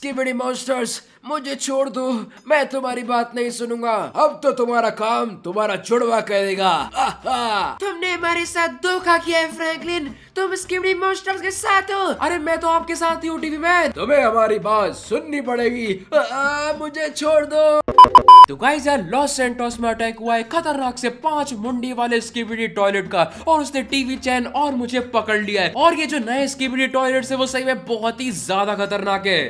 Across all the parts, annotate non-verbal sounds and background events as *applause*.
स्कीबड़ी monsters मुझे छोड़ दो मैं तुम्हारी बात नहीं सुनूंगा अब तो तुम्हारा काम तुम्हारा जुड़वा करेगा तुमने हमारे साथ धोखा किया है फ्रैंकलिन तुम स्कीबड़ी मॉन्स्टर्स के साथ हो अरे मैं तो आपके साथ ही हूँ टीवी मैन तुम्हें हमारी बात सुननी पड़ेगी आ, आ, मुझे छोड़ दो तो गाइस यार लॉस सेंटोस में अटैक हुआ है खतरनाक से पांच मुंडी वाले स्कीबिडी टॉयलेट का और उसने टीवी चैन और मुझे पकड़ लिया है और ये जो नए स्कीबिडी टॉयलेट है वो सही में बहुत ही ज्यादा खतरनाक है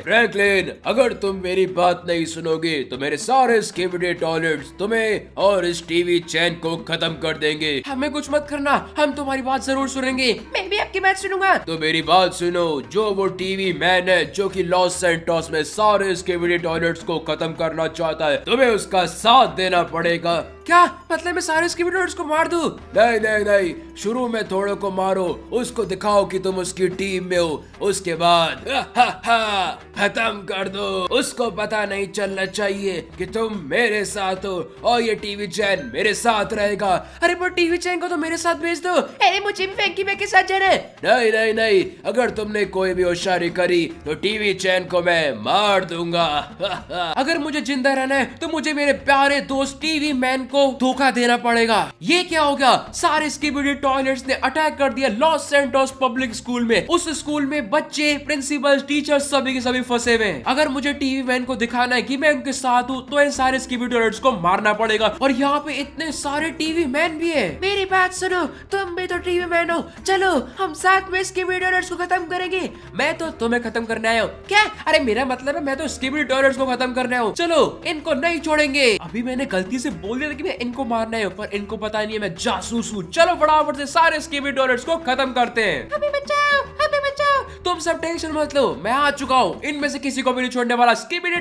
लेकिन अगर तुम मेरी बात नहीं सुनोगे तो मेरे सारे स्केविडे टॉयलेट तुम्हें और इस टीवी चैन को खत्म कर देंगे हमें कुछ मत करना हम तुम्हारी बात जरूर सुनेंगे मैं भी आपकी बात सुनूंगा तो मेरी बात सुनो जो वो टीवी मैन है जो की लॉस सेंटोस में सारे स्केविडे टॉयलेट को खत्म करना चाहता है तुम्हें उसका साथ देना पड़ेगा क्या मतलब मैं सारे स्कीमिटर्स को मार दू नहीं नहीं नहीं शुरू में थोड़े को मारो उसको दिखाओ कि तुम उसकी टीम में हो उसके बाद *laughs* हा, हाँ, हाँ, हाँ, खत्म कर दो उसको पता नहीं चलना चाहिए कि तुम मेरे साथ हो और ये टीवी चैन मेरे साथ रहेगा अरे पर टीवी चैन को तो मेरे साथ भेज दो अरे मुझे भी फैंकी मैं के साथ जाना है नहीं नहीं नहीं अगर तुमने कोई भी होशियारी करी तो टीवी चैन को मैं मार दूंगा *laughs* अगर मुझे जिंदा रहना है तो मुझे मेरे प्यारे दोस्त टीवी मैन को धोखा देना पड़ेगा ये क्या हो गया सारे स्कीबीडी टॉयलेट्स ने अटैक कर दिया लॉस सेंटोस पब्लिक स्कूल में उस स्कूल में बच्चे प्रिंसिपल टीचर सभी के सभी फंसे हुए हैं अगर मुझे टीवी मैन को दिखाना है कि मैं उनके साथ हूँ तो इन सारे को मारना पड़ेगा और यहाँ पे इतने सारे टीवी मैन भी है मेरी बात सुनो तुम भी तो टीवी मैन हो चलो हम साथ में स्कीबीडोरेट्स को खत्म करेंगे मैं तो तुम्हें खत्म करने आया हूँ क्या अरे मेरा मतलब है मैं तो स्कीबीडोरेट्स को खत्म करने आया हूँ चलो इनको नहीं छोड़ेंगे अभी मैंने गलती से बोल दिया था कि मैं इनको मारना है पर इनको पता नहीं है मैं जासूस हूँ चलो फटाफट से सारे स्कीबीडोरेट्स को खत्म करते हैं बचाओ तुम सब टेंशन मत लो मैं आ चुका हूँ इनमें से किसी को भी नहीं छोड़ने वाला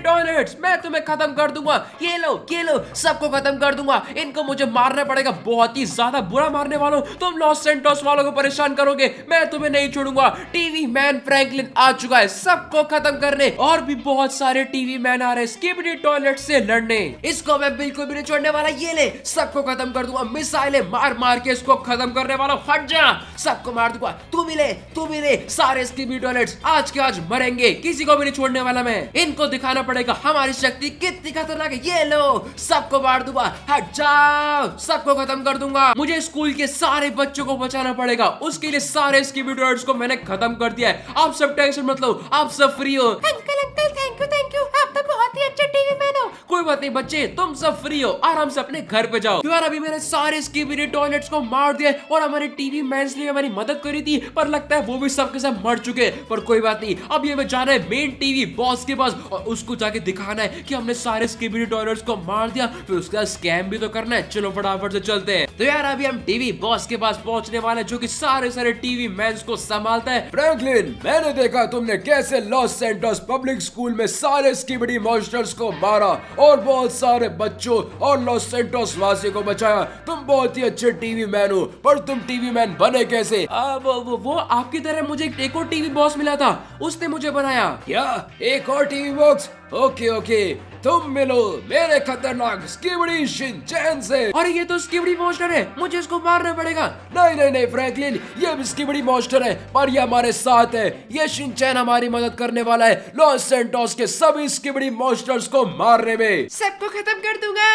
टॉयलेट्स मैं तुम्हें खत्म कर दूंगा ये लो ये लो सबको खत्म कर दूंगा इनको मुझे मारना पड़ेगा बहुत ही ज्यादा बुरा मारने वालों तुम लॉस सेंटोस वालों को परेशान करोगे मैं तुम्हें नहीं छोड़ूंगा टीवी मैन फ्रेंकलिन आ चुका है सबको खत्म करने और भी बहुत सारे टीवी मैन आ रहे स्किबिडी टॉयलेट से लड़ने इसको मैं बिल्कुल भी नहीं छोड़ने वाला ये ले सबको खत्म कर दूंगा मिसाइलें मार मार के इसको खत्म करने वाला हट जा सबको मार दूंगा तू मिले तू मिले सारे स्किप भी टॉयलेट आज के आज मरेंगे किसी को भी नहीं छोड़ने वाला मैं इनको दिखाना पड़ेगा हमारी शक्ति कितनी खतरनाक है ये लो सबको मार दूंगा हट जाओ सबको खत्म कर दूंगा मुझे स्कूल के सारे बच्चों को बचाना पड़ेगा उसके लिए सारे स्कीबी को मैंने खत्म कर दिया है आप सब टेंशन मतलब आप सब फ्री हो uncle uncle thank you thank कोई बात नहीं बच्चे तुम सब फ्री हो आराम से अपने घर पे जाओ यार अभी मेरे सारे स्कीबिरी टॉयलेट्स को मार दिया और हमारे टीवी मैं ने हमारी मदद करी थी पर लगता है वो भी सबके साथ मर चुके पर कोई बात नहीं अब ये जा रहे हैं मेन टीवी बॉस के पास और उसको जाके दिखाना है की हमने सारे स्कीबिरी टॉयलेट को मार दिया फिर उसका स्कैम भी तो करना है चलो फटाफट से चलते हैं तो यार अभी हम टीवी बॉस के पास पहुंचने वाले जो कि सारे सारे टीवी मैं को संभालता है फ्रैंकलिन मैंने देखा तुमने कैसे लॉस सेंटर्स पब्लिक स्कूल में सारे स्कीबडी मॉन्स्टर्स को मारा और और बहुत सारे बच्चों और लॉस सेंटोस वासी को बचाया तुम बहुत ही अच्छे टीवी मैन हो पर तुम टीवी मैन बने कैसे अब वो, वो आपकी तरह मुझे एक और टीवी बॉक्स मिला था उसने मुझे बनाया क्या एक और टीवी बॉक्स ओके ओके तुम मिलो मेरे खतरनाक स्कीबड़ी शिनचैन से अरे ये तो स्कीबड़ी मॉन्स्टर है मुझे इसको मारना पड़ेगा नहीं नहीं नहीं फ्रैंकलिन ये भी स्कीबड़ी मॉन्स्टर है पर ये हमारे साथ है ये शिनचैन हमारी मदद करने वाला है लॉस सेंटोस के सभी स्कीबड़ी मॉन्स्टर्स को मारने में सबको खत्म कर दूंगा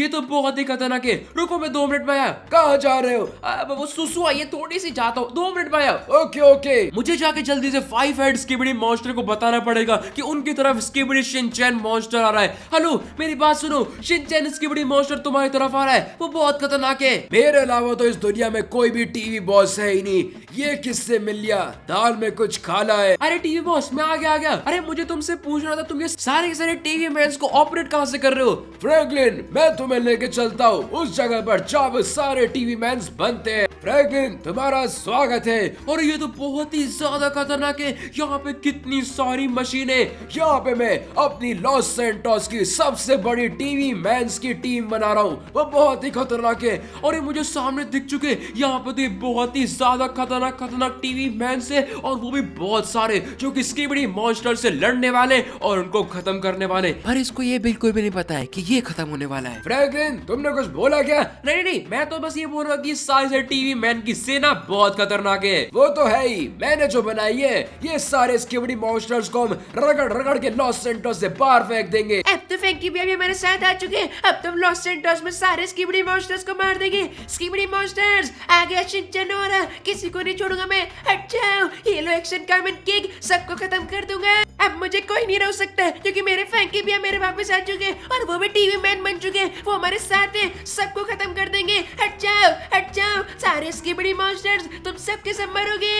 ये तो बहुत ही खतरनाक है रुको मैं दो मिनट में आया कहा जा रहे हो वो सुसु ये थोड़ी सी जाता हूँ दो मिनट में आया ओके ओके मुझे जाके जल्दी से फाइव हेड स्कीबड़ी मॉन्स्टर को बताना पड़ेगा कि उनकी तरफ स्कीबड़ी शिनचैन मॉन्स्टर आ रहा है है हेलो मेरी बात सुनो शिनचैन इसकी बड़ी मोस्टर तुम्हारी तरफ आ रहा है वो बहुत खतरनाक है मेरे अलावा तो इस दुनिया में कोई भी टीवी बॉस है ही नहीं ये किससे मिल लिया दाल में कुछ खाला है अरे टीवी बॉस मैं आ गया आ गया अरे मुझे तुमसे पूछना था तुम ये सारे के सारे टीवी मैं को ऑपरेट कहाँ से कर रहे हो फ्रैंकलिन मैं तुम्हें लेके चलता हूँ उस जगह पर जब सारे टीवी मैं बनते हैं फ्रैंकलिन तुम्हारा स्वागत है और ये तो बहुत ही ज्यादा खतरनाक है यहाँ पे कितनी सारी मशीनें यहाँ पे मैं अपनी लॉस सेंटो बॉस की सबसे बड़ी टीवी मैंस की टीम बना रहा हूँ वो बहुत ही खतरनाक है और ये मुझे सामने दिख चुके यहाँ पर तो बहुत ही ज्यादा खतरनाक खतरनाक टीवी मैंस है और वो भी बहुत सारे जो कि इसकी बड़ी मॉन्स्टर से लड़ने वाले और उनको खत्म करने वाले पर इसको ये बिल्कुल भी नहीं पता है की ये खत्म होने वाला है फ्रैंकलिन तुमने कुछ बोला क्या नहीं नहीं, मैं तो बस ये बोल रहा हूँ सारे टीवी मैन की सेना बहुत खतरनाक है वो तो है ही मैंने जो बनाई है ये सारे इसके बड़ी मॉन्स्टर्स को हम रगड़ रगड़ के लॉस सेंटर से बाहर फेंक देंगे अब तो फैंकी भी अभी हमारे साथ आ चुके हैं अब तो लॉस सेंटर्स में सारे स्कीबड़ी मॉन्स्टर्स को मार देंगे स्कीबड़ी मॉन्स्टर्स आ गया शिंचन और किसी को नहीं छोड़ूंगा मैं हट अच्छा, जाओ ये लो एक्शन कमेंट केक सबको खत्म कर दूंगा अब मुझे कोई नहीं रो सकता क्योंकि मेरे फैंकी भी मेरे वापस आ चुके हैं और वो भी टीवी मैन बन चुके हैं वो हमारे साथ हैं सबको खत्म कर देंगे हट जाओ हट जाओ सारे स्कीबड़ी मॉन्स्टर्स तुम सब के सब मरोगे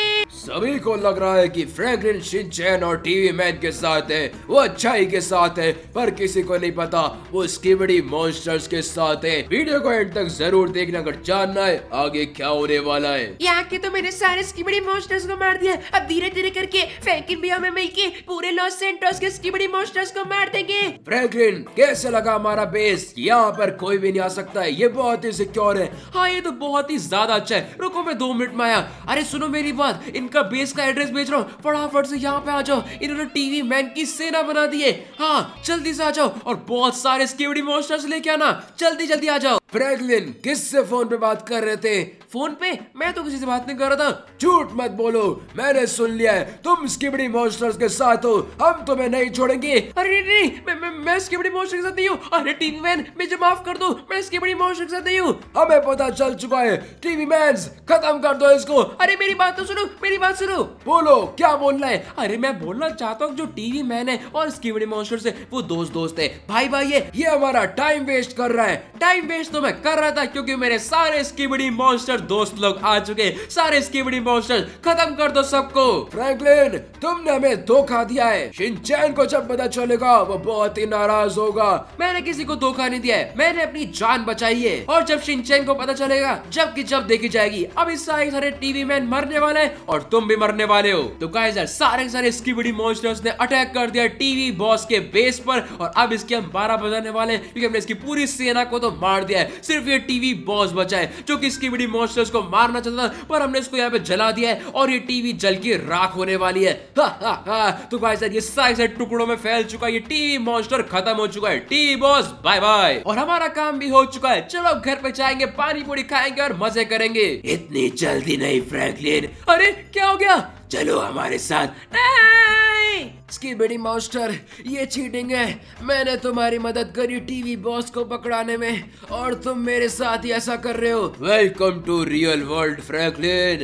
सभी को लग रहा है कि फ्रैंकलिन शिनचैन और टीवी मैन के साथ है वो अच्छाई के साथ है पर किसी को नहीं पता वो स्कीबड़ी मॉन्स्टर्स के साथ है वीडियो को एंड तक जरूर देखना अगर जानना है आगे क्या होने वाला है यहाँ के तो मैंने सारे स्कीबड़ी मॉन्स्टर्स को मार दिया अब धीरे धीरे करके फ्रैंकिन भी हमें मिलके पूरे लॉस सेंटोस के स्कीबड़ी मॉन्स्टर्स को मार देंगे फ्रैंकलिन कैसे लगा हमारा बेस यहाँ पर कोई भी नहीं आ सकता है ये बहुत ही सिक्योर है हाँ ये तो बहुत ही ज्यादा अच्छा है रुको मैं दो मिनट में आया अरे सुनो मेरी बात इनका बेस का एड्रेस भेज रहा हूँ फटाफट से यहाँ पे आ जाओ इन्होंने टीवी मैन की सेना बना दी है हाँ जल्दी से आ जाओ और बहुत सारे स्कीविडी मोस्टर्स लेके आना जल्दी जल्दी आ जाओ फ्रैंकलिन किससे फोन पे बात कर रहे थे फोन पे मैं तो किसी से बात नहीं कर रहा था झूठ मत बोलो मैंने सुन लिया है तुम स्किबड़ी मॉन्स्टर्स के साथ हो हम तुम्हें नहीं छोड़ेंगे अरे नहीं मैं मैं, मैं स्किबड़ी मोस्टर के साथ नहीं हूँ अरे टीवी मैन मुझे माफ कर दो मैं स्किबड़ी मोस्टर के साथ नहीं हूँ हमें पता चल चुका है टीवी मैन खत्म कर दो इसको अरे मेरी बात तो सुनो मेरी बात सुनो बोलो क्या बोलना है अरे मैं बोलना चाहता हूँ जो टीवी मैन है और स्किबड़ी मोस्टर से वो दोस्त दोस्त है भाई भाई ये ये हमारा टाइम वेस्ट कर रहा है टाइम वेस्ट तो मैं कर रहा था क्योंकि मेरे सारे स्कीबड़ी मॉन्स्टर दोस्त लोग आ चुके सारे स्कीबड़ी मॉन्स्टर खत्म कर दो सबको फ्रैंकलिन तुमने हमें धोखा दिया है शिनचैन को जब पता चलेगा वो बहुत ही नाराज होगा मैंने किसी को धोखा नहीं दिया है मैंने अपनी जान बचाई है और जब शिनचैन को पता चलेगा जब की जब देखी जाएगी अब इस सारे सारे टीवी मैन मरने वाले हैं और तुम भी मरने वाले हो तो गाइस सारे सारे स्कीबड़ी मॉन्स्टर्स ने अटैक कर दिया टीवी बॉस के बेस पर और अब इसके हम बारह बजाने वाले क्योंकि हमने इसकी पूरी सेना को तो मार दिया है सिर्फ ये टीवी बॉस बचा है जो कि इसकी बड़ी मॉन्स्टर्स को मारना चाहता था पर हमने इसको यहाँ पे जला दिया है और ये टीवी जल के राख होने वाली है तो भाई सर ये साइज टुकड़ों में फैल चुका है ये टीवी मॉन्स्टर खत्म हो चुका है टीवी बॉस बाय बाय और हमारा काम भी हो चुका है चलो घर पे जाएंगे पानी पूरी खाएंगे और मजे करेंगे इतनी जल्दी नहीं फ्रैंकलिन अरे क्या हो गया चलो हमारे साथ नहीं स्कीबेडी मास्टर ये चीटिंग है मैंने तुम्हारी मदद करी टीवी बॉस को पकड़ाने में और तुम मेरे साथ ही ऐसा कर रहे हो welcome to real world Franklin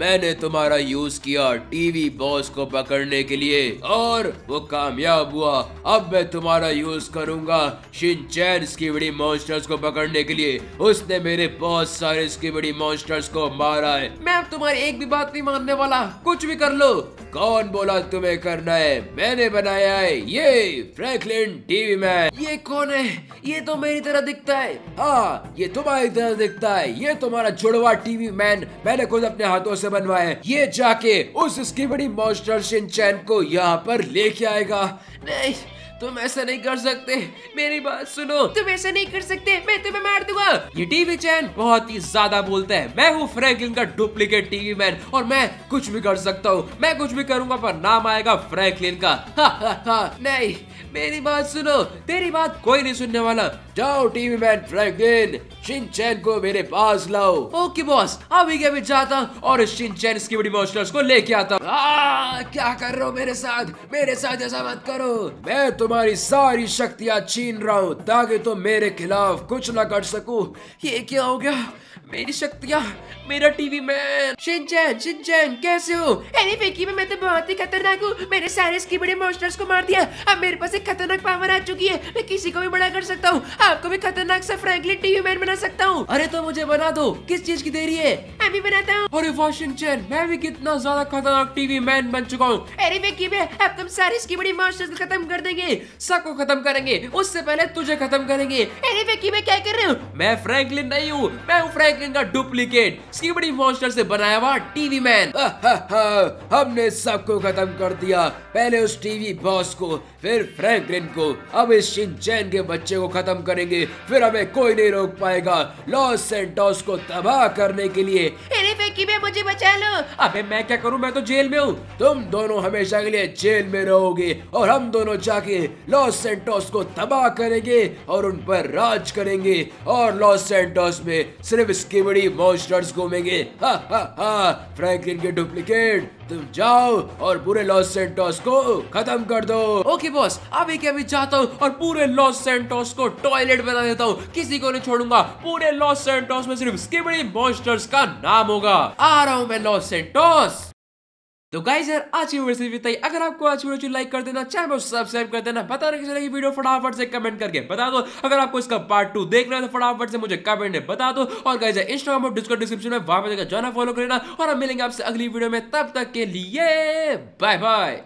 मैंने तुम्हारा यूज किया टीवी बॉस को पकड़ने के लिए और वो कामयाब हुआ अब मैं तुम्हारा यूज करूंगा शिनचैन स्कीबेडी मॉन्स्टर्स को पकड़ने के लिए उसने मेरे बहुत सारे स्कीबेडी मॉन्स्टर्स को मारा है मैं तुम्हारी एक भी बात नहीं मानने वाला कुछ भी कर लो कौन बोला तुम्हें करना है मैंने बनाया है ये फ्रैंकलिन टीवी मैन ये कौन है ये तो मेरी तरह दिखता है हाँ ये तुम्हारी तरह दिखता है ये तुम्हारा जुड़वा टीवी मैन मैंने खुद अपने हाथों से बनवाया है ये जाके उसकी इसकी बड़ी मॉन्स्टर शिनचैन को यहाँ पर लेके आएगा नहीं तुम ऐसा नहीं कर सकते मेरी बात सुनो तुम ऐसा नहीं कर सकते मैं तुम्हें मार दूंगा ये टीवी चैन बहुत ही ज्यादा बोलता है मैं हूँ फ्रैंकलिन का डुप्लीकेट टीवी मैन और मैं कुछ भी कर सकता हूँ मैं कुछ भी करूंगा पर नाम आएगा फ्रैंकलिन का हा, हा, हा, नहीं मेरी बात सुनो तेरी बात कोई नहीं सुनने वाला जाओ टीवी मैन फ्रैंकलिन शिनचैन को मेरे पास लाओ ओके बॉस अभी के अभी जाता हूँ और शिनचैन की बड़ी मोस्टर्स को लेके आता हूँ क्या कर रहे हो मेरे साथ मेरे साथ ऐसा मत करो मैं तुम्हारी सारी शक्तियाँ छीन रहा हूँ ताकि तुम तो मेरे खिलाफ कुछ ना कर सको ये क्या हो गया मेरी शक्तियाँ मेरा टीवी मैन शिनचैन शिनचैन कैसे हो अरे फेंकी में मैं तो बहुत ही खतरनाक हूँ मेरे सारे स्की बड़े मोस्टर्स को मार दिया अब मेरे पास एक खतरनाक पावर आ चुकी है मैं किसी को भी बड़ा कर सकता हूँ आपको भी खतरनाक सा फ्रैंकलिन टीवी मैन बना सकता हूँ अरे तो मुझे बना दो किस चीज की देरी है मैं भी बनाता हूँ अरे वॉशिंगटन मैं भी कितना ज्यादा खतरनाक टीवी मैन बन चुका हूँ अरे वे की अब तुम सारी इसकी बड़ी मास्टर्स खत्म कर देंगे सबको खत्म करेंगे उससे पहले तुझे खत्म करेंगे अरे वे की क्या कर रहे हो मैं फ्रैंकलिन नहीं हूँ मैं हूँ फ्रैंकलिन का डुप्लीकेट स्कीबड़ी मॉन्स्टर से बनाया हुआ टीवी मैन हमने सबको खत्म कर दिया पहले उस टीवी बॉस को फिर फ्रैंकलिन को अब इस शिनचैन के बच्चे को खत्म कर करेंगे फिर हमें कोई नहीं रोक पाएगा लॉस सेंटोस को तबाह करने के लिए मुझे बचा लो अबे मैं क्या करूँ मैं तो जेल में हूँ तुम दोनों हमेशा के लिए जेल में रहोगे और हम दोनों जाके लॉस सेंटोस को तबाह करेंगे और उन पर राज करेंगे और लॉस सेंटोस में सिर्फ इसकी बड़ी मोस्टर्स घूमेंगे फ्रैंकलिन के डुप्लीकेट तुम जाओ और पूरे लॉस सेंटोस को खत्म कर दो ओके बॉस अभी के अभी जाता हूँ और पूरे लॉस सेंटोस को टॉयल हाईलाइट बता देता हूँ किसी को नहीं छोड़ूंगा पूरे लॉस सेंटोस में सिर्फ स्किबड़ी मॉन्स्टर्स का नाम होगा आ रहा हूँ मैं लॉस सेंटोस तो गाइज यार आज की वीडियो सिर्फ इतना अगर आपको आज वीडियो लाइक कर देना चैनल को सब्सक्राइब कर देना बता रहे चलेगी वीडियो फटाफट से कमेंट करके बता दो अगर आपको इसका पार्ट टू देखना है तो फटाफट से मुझे कमेंट में बता दो और गाइज इंस्टाग्राम और डिस्कॉर्ड डिस्क्रिप्शन में वहां पर जाना फॉलो करना और हम मिलेंगे आपसे अगली वीडियो में तब तक के लिए बाय बाय